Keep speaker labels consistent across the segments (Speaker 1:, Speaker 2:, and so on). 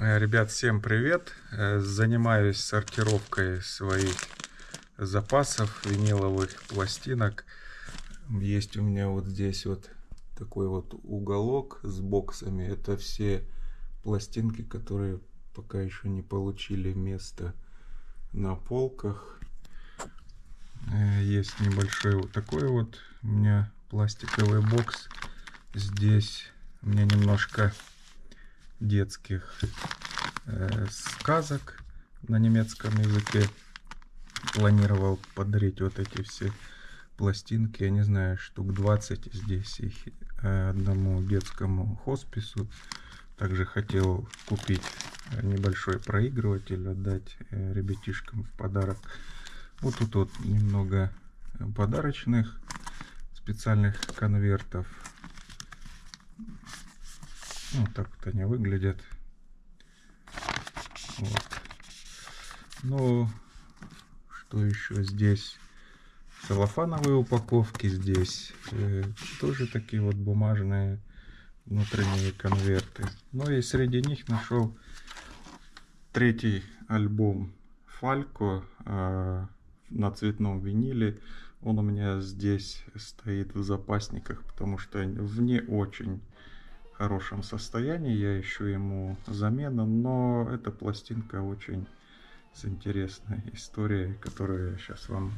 Speaker 1: Э, ребят, всем привет! Э, занимаюсь сортировкой своих запасов виниловых пластинок. Есть у меня вот здесь вот такой вот уголок с боксами. Это все пластинки, которые пока еще не получили место на полках. Э, есть небольшой вот такой вот у меня пластиковый бокс. Здесь у меня немножко детских э, сказок на немецком языке. Планировал подарить вот эти все пластинки, я не знаю, штук 20 здесь их э, одному детскому хоспису. Также хотел купить э, небольшой проигрыватель, отдать э, ребятишкам в подарок. Вот тут вот немного э, подарочных специальных конвертов вот так вот они выглядят. Вот. Ну, что еще здесь? Целлофановые упаковки здесь. Э, тоже такие вот бумажные внутренние конверты. Ну и среди них нашел третий альбом Фалько э, на цветном виниле. Он у меня здесь стоит в запасниках, потому что вне очень хорошем состоянии, я ищу ему замену, но эта пластинка очень с интересной историей, которую я сейчас вам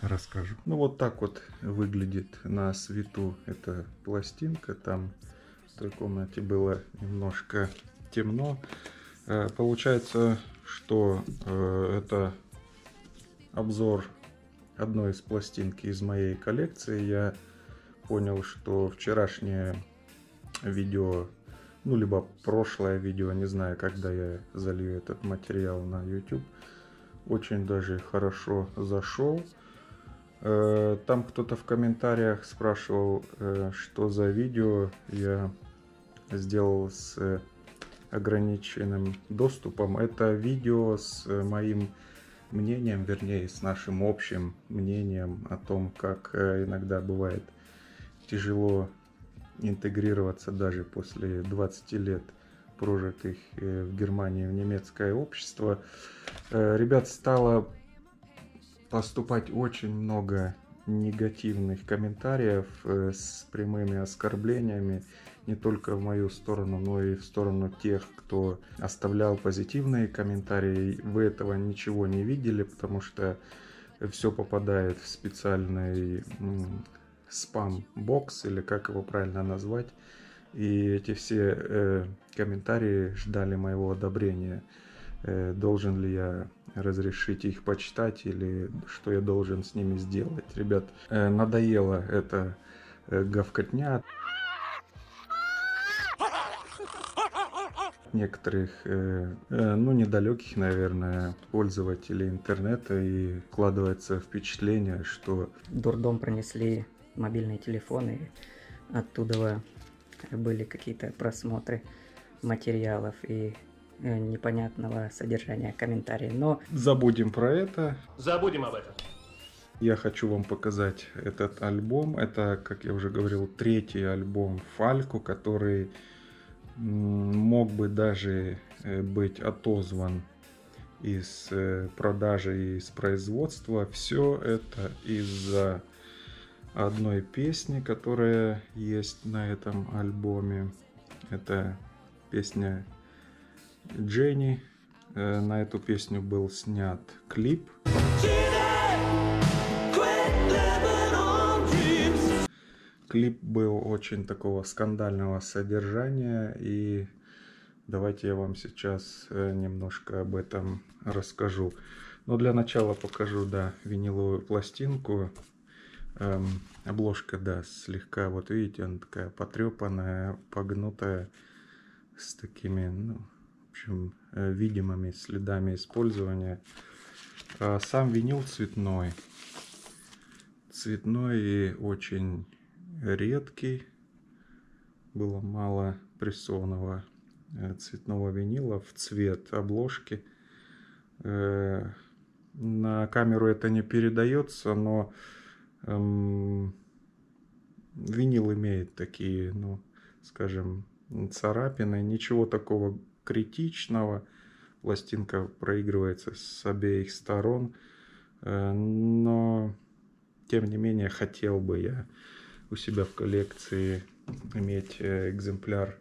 Speaker 1: расскажу. Ну вот так вот выглядит на свету эта пластинка, там в той комнате было немножко темно. Э, получается, что э, это обзор одной из пластинки из моей коллекции. Я понял, что вчерашняя видео, ну, либо прошлое видео, не знаю, когда я залью этот материал на YouTube. Очень даже хорошо зашел. Э, там кто-то в комментариях спрашивал, э, что за видео я сделал с ограниченным доступом. Это видео с моим мнением, вернее, с нашим общим мнением о том, как э, иногда бывает тяжело интегрироваться даже после 20 лет прожитых э, в Германии в немецкое общество. Э, ребят, стало поступать очень много негативных комментариев э, с прямыми оскорблениями не только в мою сторону, но и в сторону тех, кто оставлял позитивные комментарии. Вы этого ничего не видели, потому что все попадает в специальный спам-бокс или как его правильно назвать. И эти все э, комментарии ждали моего одобрения. Э, должен ли я разрешить их почитать или что я должен с ними сделать. Ребят, э, надоело это э, гавкотня. некоторых, э, э, ну, недалеких, наверное, пользователей интернета и вкладывается впечатление, что... Дурдом пронесли мобильные телефоны, оттуда э, были какие-то просмотры материалов и э, непонятного содержания комментарии, но... Забудем про это. Забудем об этом. Я хочу вам показать этот альбом. Это, как я уже говорил, третий альбом Фальку, который мог бы даже э, быть отозван из продажи и из производства. Все это из-за одной песни, которая есть на этом альбоме. Это песня Дженни. Э, на эту песню был снят клип. Клип был очень такого скандального содержания, и давайте я вам сейчас э, немножко об этом расскажу. Но для начала покажу, да, виниловую пластинку. Эм, обложка, да, слегка, вот видите, она такая потрепанная, погнутая, с такими, ну, в общем, э, видимыми следами использования. А сам винил цветной. Цветной и очень редкий. Было мало прессованного э, цветного винила в цвет обложки. Э, на камеру это не передается, но эм, винил имеет такие, ну, скажем, царапины. Ничего такого критичного. Пластинка проигрывается с обеих сторон. Э, но, тем не менее, хотел бы я у себя в коллекции иметь э, экземпляр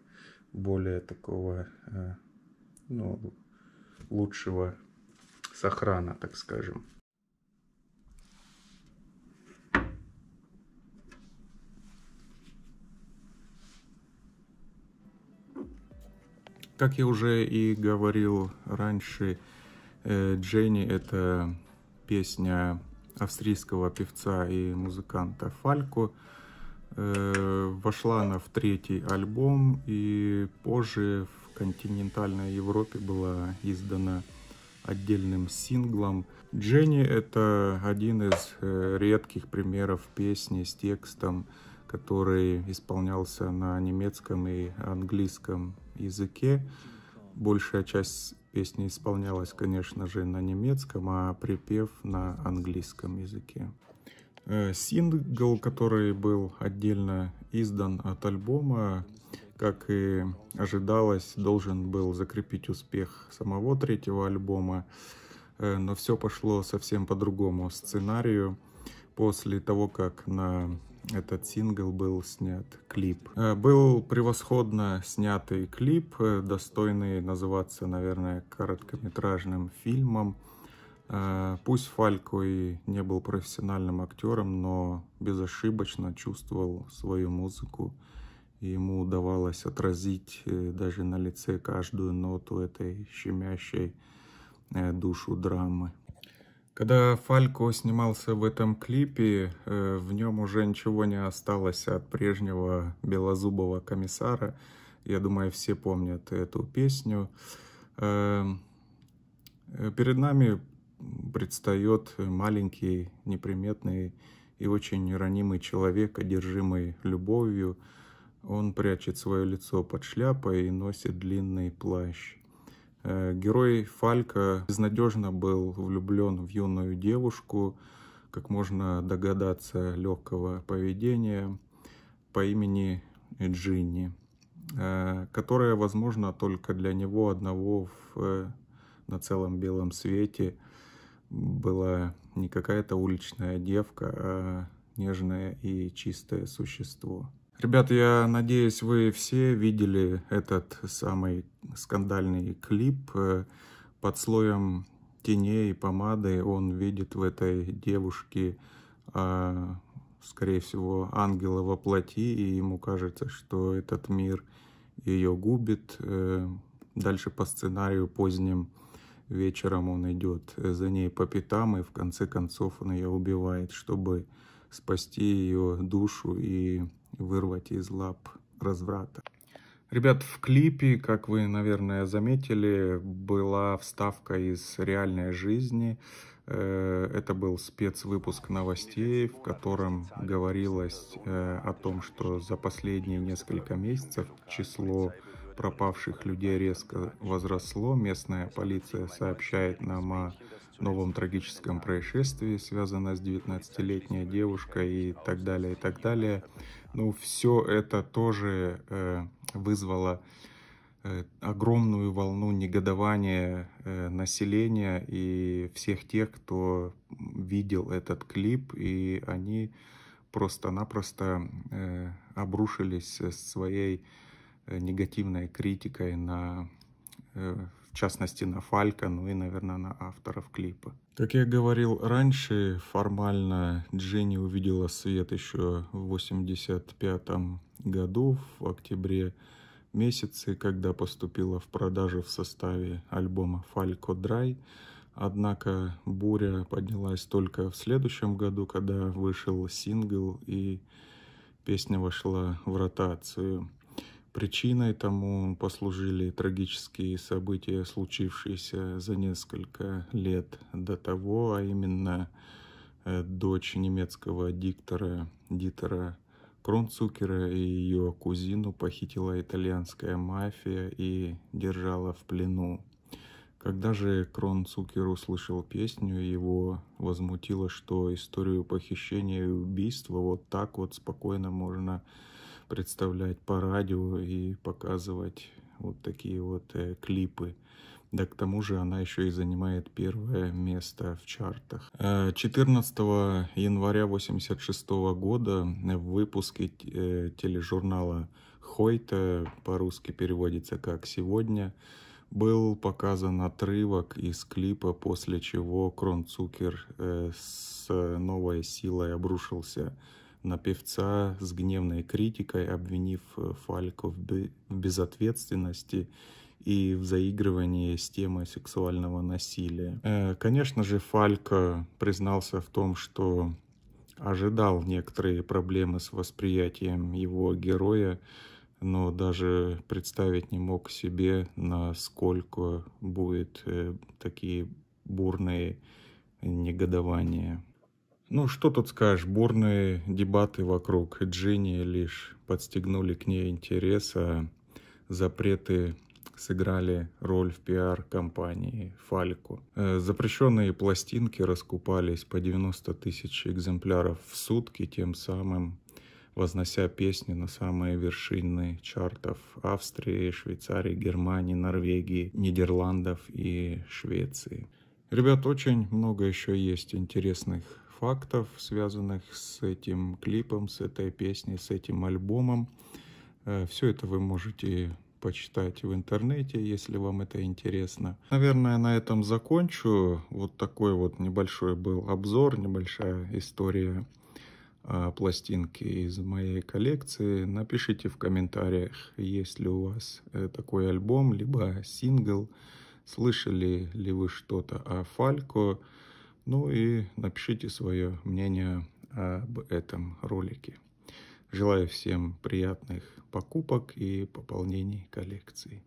Speaker 1: более такого, э, ну, лучшего сохрана, так скажем. Как я уже и говорил раньше, э, Дженни — это песня австрийского певца и музыканта Фальку. Э, вошла она в третий альбом, и позже в континентальной Европе была издана отдельным синглом. Дженни — это один из э, редких примеров песни с текстом, который исполнялся на немецком и английском языке. Большая часть песни исполнялась, конечно же, на немецком, а припев на английском языке. Э, сингл, который был отдельно издан от альбома, как и ожидалось, должен был закрепить успех самого третьего альбома, э, но все пошло совсем по другому сценарию после того, как на этот сингл был снят клип. Э, был превосходно снятый клип, э, достойный называться, наверное, короткометражным фильмом. Э, пусть Фалько и не был профессиональным актером, но безошибочно чувствовал свою музыку. И ему удавалось отразить даже на лице каждую ноту этой щемящей душу драмы. Когда Фалько снимался в этом клипе, э, в нем уже ничего не осталось от прежнего белозубого комиссара. Я думаю, все помнят эту песню. Эм, э, перед нами предстает маленький, неприметный и очень ранимый человек, одержимый любовью. Он прячет свое лицо под шляпой и носит длинный плащ. Э, герой Фалька безнадежно был влюблен в юную девушку, как можно догадаться, легкого поведения по имени Джинни, э, которая, возможно, только для него одного в, э, на целом белом свете была не какая-то уличная девка, а нежное и чистое существо. Ребят, я надеюсь, вы все видели этот самый скандальный клип э, под слоем теней и помады. Он видит в этой девушке, а, скорее всего, ангела во плоти, и ему кажется, что этот мир ее губит. Э, дальше по сценарию поздним вечером он идет за ней по пятам, и в конце концов он ее убивает, чтобы спасти ее душу и вырвать из лап разврата. Ребят, в клипе, как вы, наверное, заметили, была вставка из реальной жизни. Э, это был спецвыпуск новостей, в котором говорилось э, о том, что за последние несколько месяцев число пропавших людей резко возросло. Местная полиция сообщает нам о новом трагическом происшествии, связанном с 19-летней девушкой и так далее, и так далее. Ну, все это тоже э, вызвало э, огромную волну негодования э, населения и всех тех, кто видел этот клип, и они просто-напросто э, обрушились своей э, негативной критикой на э, в частности на Фалька, ну и, наверное, на авторов клипа. Как я говорил раньше, формально Дженни увидела свет еще в 85 году, в октябре месяце, когда поступила в продажу в составе альбома «Фалько Драй». Однако буря поднялась только в следующем году, когда вышел сингл и песня вошла в ротацию. Причиной тому послужили трагические события, случившиеся за несколько лет до того, а именно э, дочь немецкого диктора Дитера Кронцукера и ее кузину похитила итальянская мафия и держала в плену. Когда же Кронцукер услышал песню, его возмутило, что историю похищения и убийства вот так вот спокойно можно представлять по радио и показывать вот такие вот э, клипы. Да к тому же она еще и занимает первое место в чартах. 14 э, января 1986 года в выпуске э, тележурнала Хойта, по-русски переводится как «Сегодня», был показан отрывок из клипа, после чего Кронцукер э, с новой силой обрушился на певца с гневной критикой, обвинив э, Фалько в безответственности и в заигрывании с темой сексуального насилия. Э, конечно же, Фалько признался в том, что ожидал некоторые проблемы с восприятием его героя, но даже представить не мог себе, насколько будет э, такие бурные негодования. Ну, что тут скажешь, бурные дебаты вокруг Джинни лишь подстегнули к ней интерес, а запреты сыграли роль в пиар-компании «Фальку». Э, запрещенные пластинки раскупались по 90 тысяч экземпляров в сутки, тем самым вознося песни на самые вершины чартов Австрии, Швейцарии, Германии, Норвегии, Нидерландов и Швеции. Ребят, очень много еще есть интересных фактов, связанных с этим клипом, с этой песней, с этим альбомом. Э, Все это вы можете почитать в интернете, если вам это интересно. Наверное, на этом закончу. Вот такой вот небольшой был обзор, небольшая история э, пластинки из моей коллекции. Напишите в комментариях, есть ли у вас э, такой альбом, либо сингл слышали ли вы что-то о Фалько, ну и напишите свое мнение об этом ролике. Желаю всем приятных покупок и пополнений коллекции.